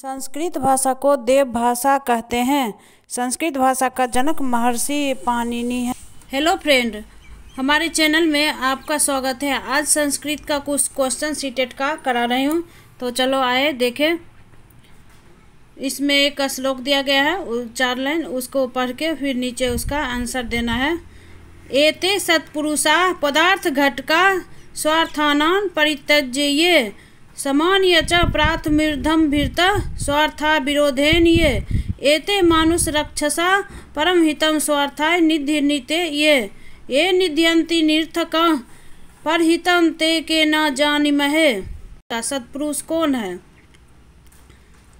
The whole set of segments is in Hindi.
संस्कृत भाषा को देव भाषा कहते हैं संस्कृत भाषा का जनक महर्षि पाणिनि है हेलो फ्रेंड हमारे चैनल में आपका स्वागत है आज संस्कृत का कुछ क्वेश्चन सीटेट का करा रही हूँ तो चलो आए देखें इसमें एक श्लोक दिया गया है चार लाइन उसको पढ़ के फिर नीचे उसका आंसर देना है एते सत्पुरुषा पदार्थ घटका स्वार्थानान परित्यज्य समान च प्राथमिर्धम भीरता स्वार्था विरोधेन ये एते मानुष रक्षसा परम हितम स्वार्थाय निते ये ये निध्यंति निर्थक हितम ते के न जानिमहे महे सत्पुरुष कौन है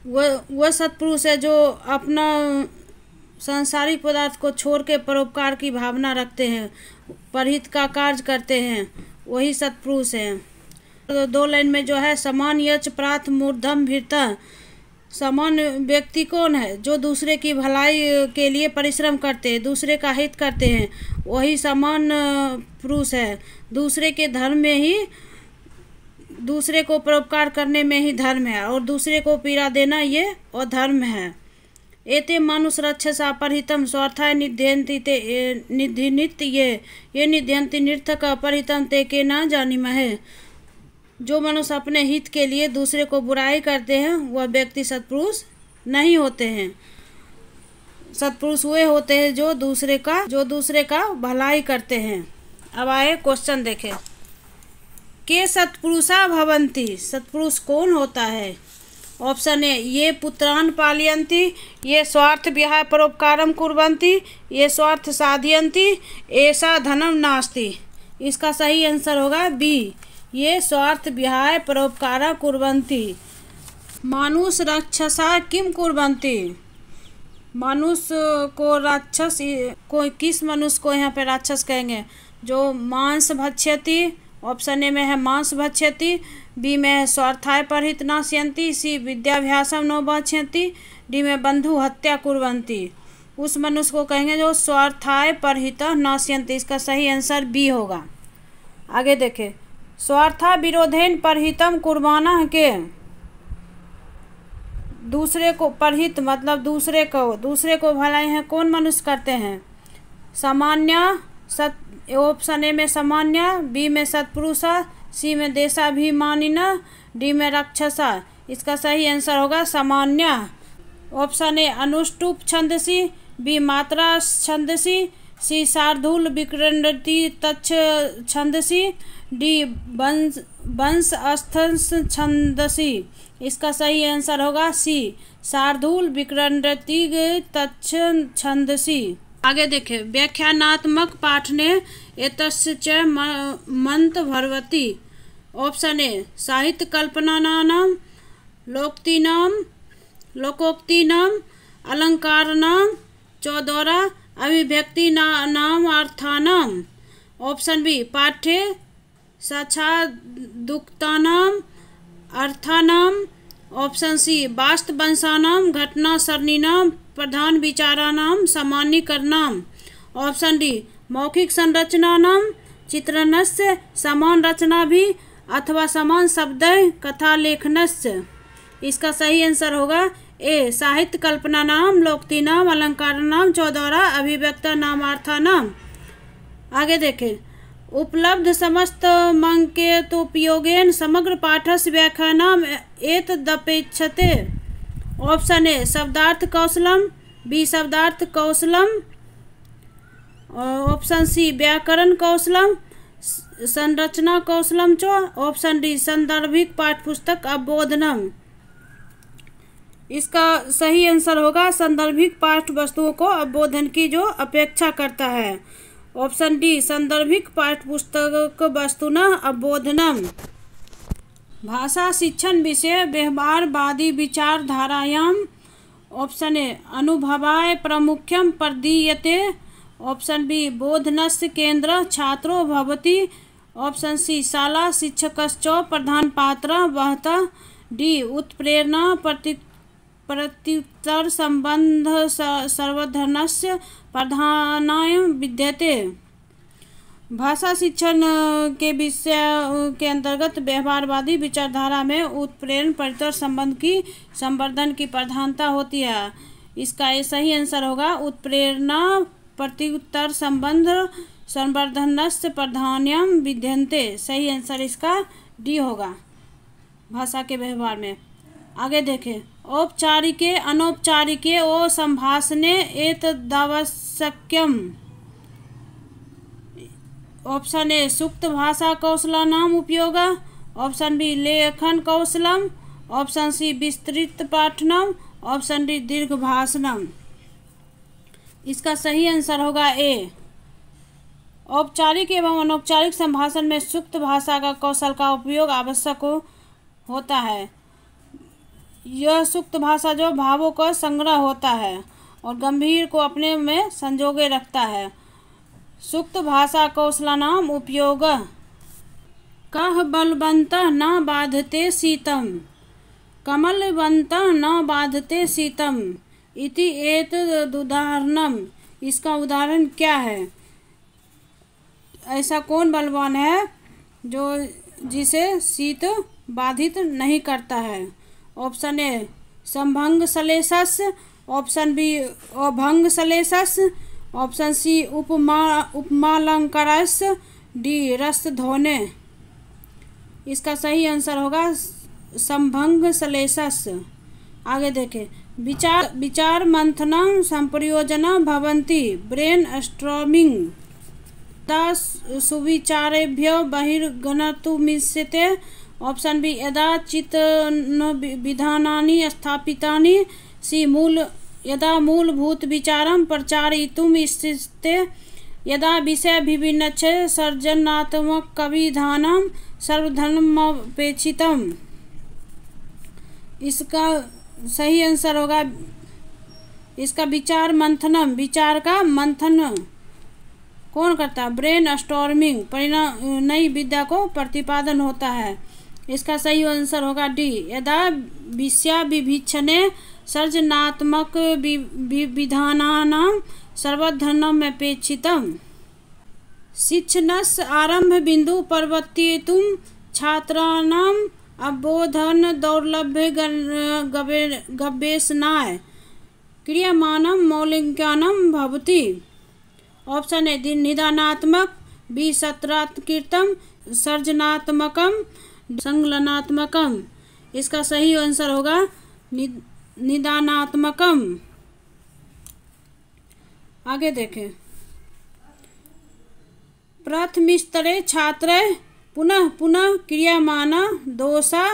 वह वह सत्पुरुष है जो अपना सांसारिक पदार्थ को छोड़ के परोपकार की भावना रखते हैं परहित का कार्य करते हैं वही सत्पुरुष हैं तो दो लाइन में जो है समान यच प्राथ मूर्धम भीत समान व्यक्ति कौन है जो दूसरे की भलाई के लिए परिश्रम करते हैं दूसरे का हित करते हैं वही समान पुरुष है दूसरे के धर्म में ही दूसरे को परोपकार करने में ही धर्म है और दूसरे को पीड़ा देना ये और धर्म है एते रक्षस अपरहितम स्वार्थाय निध्यंती ते निधि नित्य ये ये निध्यंति निर्थक अपरहितम ते के न जानिमहे जो मनुष्य अपने हित के लिए दूसरे को बुराई करते हैं वह व्यक्ति सत्पुरुष नहीं होते हैं सत्पुरुष वे होते हैं जो दूसरे का जो दूसरे का भलाई करते हैं अब आए क्वेश्चन देखें के सत्पुरुषा भवंती सत्पुरुष कौन होता है ऑप्शन ए ये पुत्रान पालयंती ये स्वार्थ विहाय परोपकारम कुरंती ये स्वार्थ साधयंती ऐसा धनम नास्ती इसका सही आंसर होगा बी ये स्वार्थ विहाय परोपकार कुर्वन्ति मानुष राक्षसा किम कुर्बनती मनुष्य को राक्षस को किस मनुष्य को यहाँ पे राक्षस कहेंगे जो मांस भक्ष्यती ऑप्शन ए में है मांस भक्षति बी में है स्वार्थाय परहित नाश्यंती सी विद्याभ्यास न भक्षति डी में बंधु हत्या कुरंती उस मनुष्य को कहेंगे जो स्वार्थाय परहित नाश्यंती इसका सही आंसर बी होगा आगे देखें स्वार्था विरोधेन परहितम कुर्बाना के दूसरे को परहित मतलब दूसरे को दूसरे को भलाई है कौन मनुष्य करते हैं सामान्य सत ऑप्शन ए में सामान्य बी में सत्पुरुष सी में देशाभिमानिना डी में रक्षसा इसका सही आंसर होगा सामान्य ऑप्शन ए अनुष्टुप छंदसी बी मात्रा छंदसी सी शार्दूल विक्रंडती तक्ष छंदसी डी वंश वंश छंदसी इसका सही आंसर होगा सी शार्दूल विक्रंडति तक्ष छंदसी आगे देखे व्याख्यानात्मक पाठ ने एतस्य च मंत भरवती ऑप्शन ए साहित्य कल्पनानाम लोकोक्तीनाम लोकोक्तीनाम अलंकारनाम चौदौरा अभिव्यक्ति नाम अर्थानाम ऑप्शन बी पाठ्य साक्षादुक्तानाम अर्थानाम ऑप्शन सी वास्त घटना सरणीनाम प्रधान विचारानाम सामान्यकरणाम ऑप्शन डी मौखिक संरचना चित्रण से समान रचना भी अथवा समान शब्द कथा से इसका सही आंसर होगा ए साहित्य कल्पना नाम लोकती नाम अलंकार नाम चौदौरा अभिव्यक्ता नामार्था नाम आगे देखें उपलब्ध समस्त मङ्केतोपयोगेन समग्र व्याख्यान व्याख्यानम् एतदपेक्षते ऑप्शन ए शब्दार्थ कौशलम बी शब्दार्थ कौशलम ऑप्शन सी व्याकरण कौशलम संरचना कौशलम चो ऑप्शन डी संदर्भिक पाठ्यपुस्तक अवबोधनम इसका सही आंसर होगा संदर्भिक पाठ वस्तुओं को अवबोधन की जो अपेक्षा करता है ऑप्शन डी संदर्भिक पाठ्यपुस्तक वस्तुन अबोधनम भाषा शिक्षण विषय व्यवहारवादी विचारधारायाम ऑप्शन ए अनुभवाय प्रमुख्यम प्रदीयते ऑप्शन बी बोधनस्य केंद्र छात्रो भवति ऑप्शन सी शाला शिक्षकश्च प्रधान पात्र वहत डी उत्प्रेरणा प्रति प्रत्युत्तर संबंध से प्रधानाय विद्यते भाषा शिक्षण के विषय के अंतर्गत व्यवहारवादी विचारधारा में उत्प्रेरण परितर संबंध की संवर्धन की प्रधानता होती है इसका सही आंसर होगा उत्प्रेरणा प्रत्युत्तर संबंध संवर्धन से प्रधान्यम विध्यंते सही आंसर इसका डी होगा भाषा के व्यवहार में आगे देखें औपचारिके अनौपचारिके ओ सम्भाषणे एतदावश्यक्यम् ऑप्शन ए सुप्त भाषा नाम उपयोग ऑप्शन बी लेखन कौशलम ऑप्शन सी विस्तृत पाठनम ऑप्शन डी दीर्घ भाषणम इसका सही आंसर होगा ए औपचारिक एवं अनौपचारिक संभाषण में सुक्त भाषा का कौशल का उपयोग आवश्यक होता है यह सुक्त भाषा जो भावों का संग्रह होता है और गंभीर को अपने में संजोगे रखता है सुक्त भाषा कौशला नाम उपयोग कह बलवंत न बाधते सीतम कमलवंत न बाधते सीतम इति एत उदाहरणम इसका उदाहरण क्या है ऐसा कौन बलवान है जो जिसे शीत बाधित नहीं करता है ऑप्शन ए संभंग सलेसस ऑप्शन बी अभंग सलेसस ऑप्शन सी उपमा उपमालंकरस डी रस धोने इसका सही आंसर होगा संभंग सलेसस आगे देखें विचार विचार मंथन संप्रयोजन भवंती ब्रेन स्ट्रॉमिंग सुविचारेभ्य बहिर्गणतुमिष्यते ऑप्शन बी यदा चित्तविधानानि स्थापिता सी मूल यदा मूलभूत विचार प्रचारित इष्टिते यदा विषय विभिन्न सर्जनात्मक कविधान सर्वधर्मपेक्षितम इसका सही आंसर होगा इसका विचार मंथनम विचार का मंथन कौन करता है ब्रेन स्टॉर्मिंग परिणाम नई विद्या को प्रतिपादन होता है इसका सही आंसर होगा डी यदा विषया विभीक्षणे सर्जनात्मक विधानान शिक्षण से आरंभ बिंदु पर्वत्येतुम छात्राणाम अबोधन दौर्लभ्य गवेशय क्रियमाणम मौलिकन भवती ऑप्शन ए निदानात्मक बी सत्रात्कृतम सर्जनात्मकम संलनात्मकम इसका सही आंसर होगा नि, निदानात्मकम आगे देखें प्रथम स्तरे छात्र पुनः पुनः क्रियामान दोषा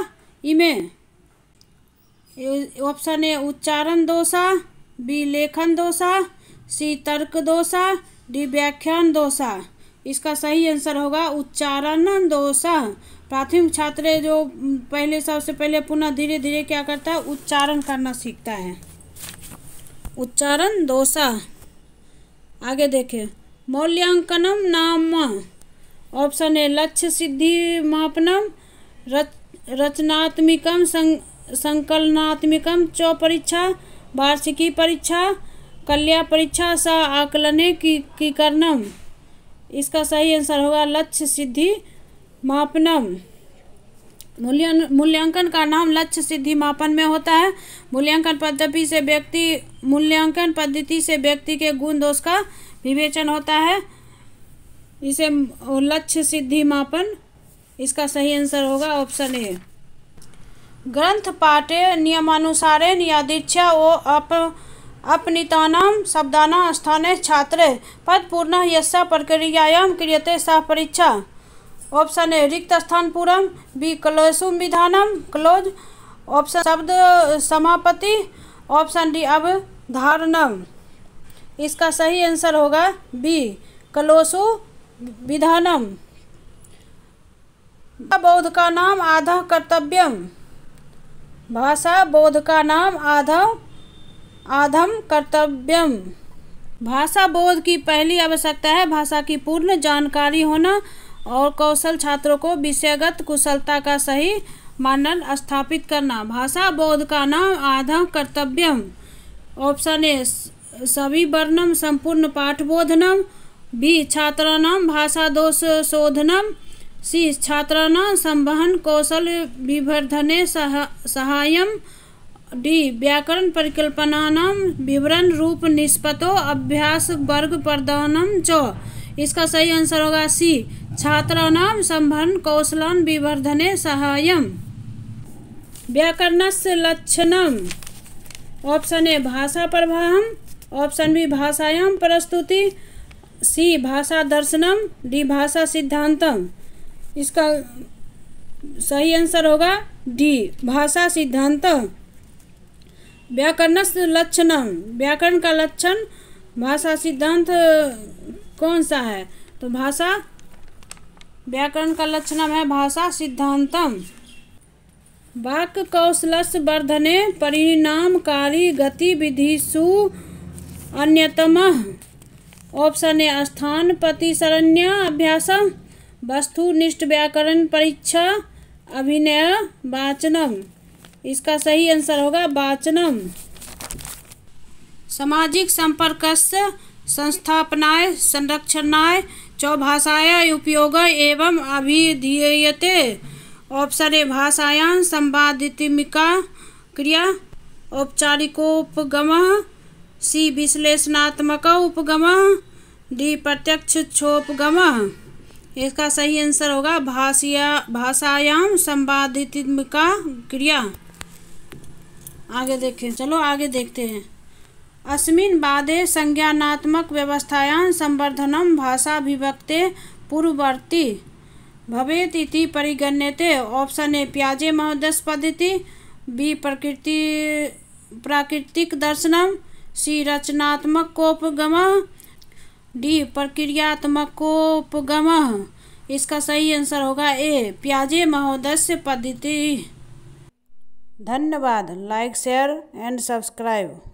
इमे ऑप्शन ए उच्चारण दोषा बी लेखन दोषा सी तर्क दोषा डी व्याख्यान दोषा इसका सही आंसर होगा उच्चारण दोषा प्राथमिक छात्र जो पहले सबसे पहले पुनः धीरे धीरे क्या करता है उच्चारण करना सीखता है उच्चारण दोषा आगे देखें मौल्यांकनम नाम ऑप्शन है लक्ष्य सिद्धि मापनम रच रचनात्मिकम सं, संकलनात्मिकम च परीक्षा वार्षिकी परीक्षा कल्या परीक्षा सा आकलने की, की करनम इसका सही आंसर होगा लक्ष्य सिद्धि मापनम मूल्यांकन का नाम लक्ष्य सिद्धि मापन में होता है मूल्यांकन पद्धति से व्यक्ति मूल्यांकन पद्धति से व्यक्ति के गुण दोष का विवेचन होता है इसे लक्ष्य सिद्धि मापन इसका सही आंसर होगा ऑप्शन ए ग्रंथ पाठे नियमानुसारे या दीक्षा ओ अप अपनीतानाम शब्दाना स्थाने छात्र पद पूर्ण यशा प्रक्रियायाम क्रियते सह परीक्षा ऑप्शन ए रिक्त स्थान पूरम बी क्लोसुम विधानम क्लोज ऑप्शन शब्द समापति ऑप्शन डी अब धारणम इसका सही आंसर होगा बी कलोसु विधानम बौद्ध का नाम आधा कर्तव्यम भाषा बोध का नाम आधा आधम कर्तव्यम भाषा बोध की पहली आवश्यकता है भाषा की पूर्ण जानकारी होना और कौशल छात्रों को विषयगत कुशलता का सही मानन स्थापित करना भाषा बोध का नाम आधा कर्तव्यम ऑप्शन ए सभी वर्णम संपूर्ण पाठबोधनम बी छात्राणाम भाषा दोष शोधनम सी छात्राणाम संवहन कौशल विवर्धने सह सहायम डी व्याकरण नाम विवरण रूप निष्पतो अभ्यास वर्ग प्रदानम च इसका सही आंसर होगा सी संभन कौशलन विवर्धने व्याकरण से लक्षण ऑप्शन ए भाषा प्रवाह ऑप्शन बी भाषायाम प्रस्तुति सी भाषा दर्शनम डी भाषा सिद्धांतम इसका सही आंसर होगा डी भाषा सिद्धांत व्याकरण लक्षणम व्याकरण का लक्षण भाषा सिद्धांत कौन सा है तो भाषा व्याकरण का लक्षणम है भाषा सिद्धांतम वाक्य कौशल वर्धने परिणामकारी गतिविधिषु अन्यतम ऑप्शन ए स्थान प्रतिशरण्य अभ्यास वस्तुनिष्ठ व्याकरण परीक्षा अभिनय वाचनम इसका सही आंसर होगा वाचनम सामाजिक संपर्क संस्थापनाय संरक्षणाय चौभाषाया उपयोग एवं अभिधीयते औपसरे भाषाया संवादितमिका क्रिया औपचारिकोपगम सी विश्लेषणात्मक उपगम डी प्रत्यक्ष छोपगम इसका सही आंसर होगा भाषिया भाषायाम संवादितमिका क्रिया आगे देखें चलो आगे देखते हैं अस्मिन् बादे संवर्धनम भाषा विभक्ते पूर्ववर्ती भवेत इति परिगण्यते ऑप्शन ए प्याजे महोदस पद्धति बी प्रकृति प्राकृतिक दर्शनम सी रचनात्मक कोपगम डी प्रक्रियात्मक कोपगम इसका सही आंसर होगा ए प्याजे महोदस्य पद्धति धन्यवाद लाइक शेयर एंड सब्सक्राइब